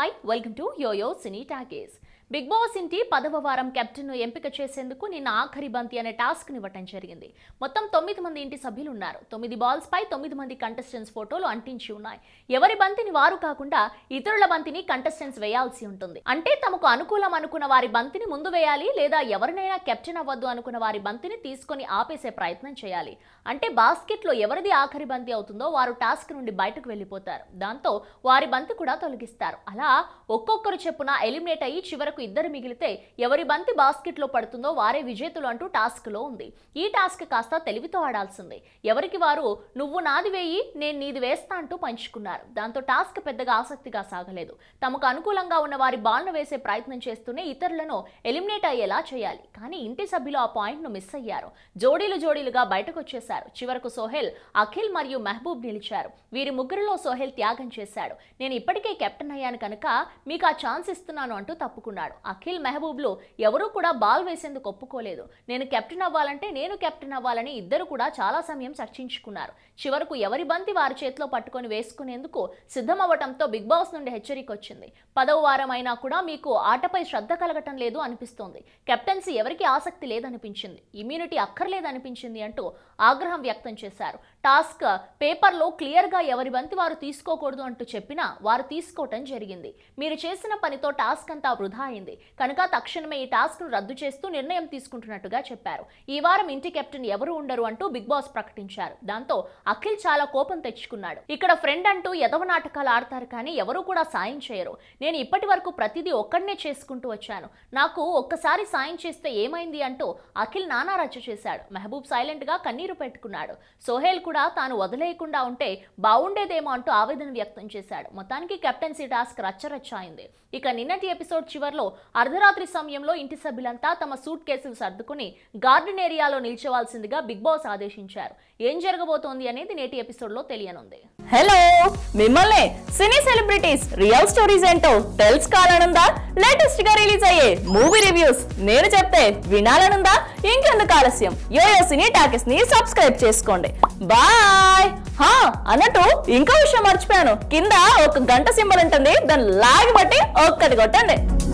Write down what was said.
Hi, welcome to YoYo Cine Taggays. Bigg Boss ఇంటి పదవ వారం కెప్టెన్ను ఎంపిక చేసేందుకు నిన్న ఆఖరి బంతి అనే టాస్క్ని ఇవ్వటం జరిగింది మొత్తం తొమ్మిది మంది ఇంటి సభ్యులు ఉన్నారు తొమ్మిది బాల్స్పై తొమ్మిది మంది కంటెస్టెంట్స్ ఫోటోలు అంటించి ఉన్నాయి ఎవరి బంతిని వారు కాకుండా ఇతరుల బంతిని కంటెస్టెంట్స్ వేయాల్సి ఉంటుంది అంటే తమకు అనుకూలం అనుకున్న వారి బంతిని ముందు వేయాలి లేదా ఎవరినైనా కెప్టెన్ అవ్వద్దు అనుకున్న వారి బంతిని తీసుకొని ఆపేసే ప్రయత్నం చేయాలి అంటే బాస్కెట్లో ఎవరిది ఆఖరి బంతి అవుతుందో వారు టాస్క్ నుండి బయటకు వెళ్ళిపోతారు దాంతో వారి బంతి కూడా తొలగిస్తారు అలా ఒక్కొక్కరు చెప్పున ఎలిమినేట్ అయ్యి చివరకు చివరకు ఇద్దరు మిగిలితే ఎవరి బంతి బాస్కెట్ లో పడుతుందో వారే విజేతలు అంటూ టాస్క్ లో ఉంది ఈ టాస్క్ కాస్త తెలివితో ఆడాల్సిందే ఎవరికి వారు నువ్వు నాది వేయి నేను నీది వేస్తా అంటూ పంచుకున్నారు దాంతో టాస్క్ పెద్దగా ఆసక్తిగా సాగలేదు తమకు అనుకూలంగా ఉన్న వారి బాల్ను వేసే ప్రయత్నం చేస్తూనే ఇతరులను ఎలిమినేట్ అయ్యేలా చేయాలి కానీ ఇంటి సభ్యులు ఆ పాయింట్ ను మిస్ అయ్యారు జోడీలు జోడీలుగా బయటకు వచ్చేశారు చివరకు సోహెల్ అఖిల్ మరియు మెహబూబ్ నిలిచారు వీరి ముగ్గురులో సోహెల్ త్యాగం చేశాడు నేను ఇప్పటికే కెప్టెన్ అయ్యాను కనుక మీకు ఆ ఛాన్స్ ఇస్తున్నాను అంటూ తప్పుకున్నాడు చేశాడు అఖిల్ లో ఎవరూ కూడా బాల్ వేసేందుకు ఒప్పుకోలేదు నేను కెప్టెన్ అవ్వాలంటే నేను కెప్టెన్ అవ్వాలని ఇద్దరు కూడా చాలా సమయం చర్చించుకున్నారు చివరకు ఎవరి బంతి వారి చేతిలో పట్టుకొని వేసుకునేందుకు సిద్ధమవ్వటంతో బిగ్ బాస్ నుండి హెచ్చరిక వచ్చింది పదవ వారం అయినా కూడా మీకు ఆటపై శ్రద్ధ కలగటం లేదు అనిపిస్తోంది కెప్టెన్సీ ఎవరికి ఆసక్తి లేదనిపించింది ఇమ్యూనిటీ అక్కర్లేదనిపించింది అంటూ ఆగ్రహం వ్యక్తం చేశారు టాస్క్ పేపర్లో క్లియర్గా ఎవరి బంతి వారు తీసుకోకూడదు అంటూ చెప్పినా వారు తీసుకోవటం జరిగింది మీరు చేసిన పనితో టాస్క్ అంతా వృధా అయింది అయింది కనుక తక్షణమే ఈ టాస్క్ ను రద్దు చేస్తూ నిర్ణయం తీసుకుంటున్నట్టుగా చెప్పారు ఈ వారం ఇంటి కెప్టెన్ ఎవరు ఉండరు అంటూ బిగ్ బాస్ ప్రకటించారు దాంతో అఖిల్ చాలా కోపం తెచ్చుకున్నాడు ఇక్కడ ఫ్రెండ్ అంటూ ఎదవ నాటకాలు ఆడతారు కానీ ఎవరూ కూడా సాయం చేయరు నేను ఇప్పటి వరకు ప్రతిదీ ఒక్కడనే చేసుకుంటూ వచ్చాను నాకు ఒక్కసారి సాయం చేస్తే ఏమైంది అంటూ అఖిల్ నానా రచ్చ చేశాడు మెహబూబ్ సైలెంట్గా కన్నీరు పెట్టుకున్నాడు సోహేల్ కూడా తాను వదిలేయకుండా ఉంటే బాగుండేదేమో అంటూ ఆవేదన వ్యక్తం చేశాడు మొత్తానికి కెప్టెన్సీ టాస్క్ రచ్చరచ్చ అయింది ఇక నిన్నటి ఎపిసోడ్ చివరిలో అర్ధరాత్రి సమయంలో ఇంటి సభ్యులంతా తమ సూట్ కేసులు సర్దుకుని గార్డెన్ ఏరియాలో నిల్చోవాల్సిందిగా బిగ్ బాస్ ఆదేశించారు ఏం జరగబోతోంది అనేది నేటి ఎపిసోడ్ లో తెలియనుంది హలో మిమ్మల్ని సినీ సెలబ్రిటీస్ రియల్ స్టోరీస్ ఏంటో తెలుసుకోవాలనుందా లేటెస్ట్ గా రిలీజ్ అయ్యే మూవీ రివ్యూస్ నేను చెప్తే వినాలనుందా ఇంకెందుకు ఆలస్యం యోయో సినీ టాకీస్ ని సబ్స్క్రైబ్ చేసుకోండి బాయ్ హా అన్నట్టు ఇంకో విషయం మర్చిపోయాను కింద ఒక గంట సింబల్ ఉంటుంది దాన్ని లాగి బట్టి ఒక్కటి కొట్టండి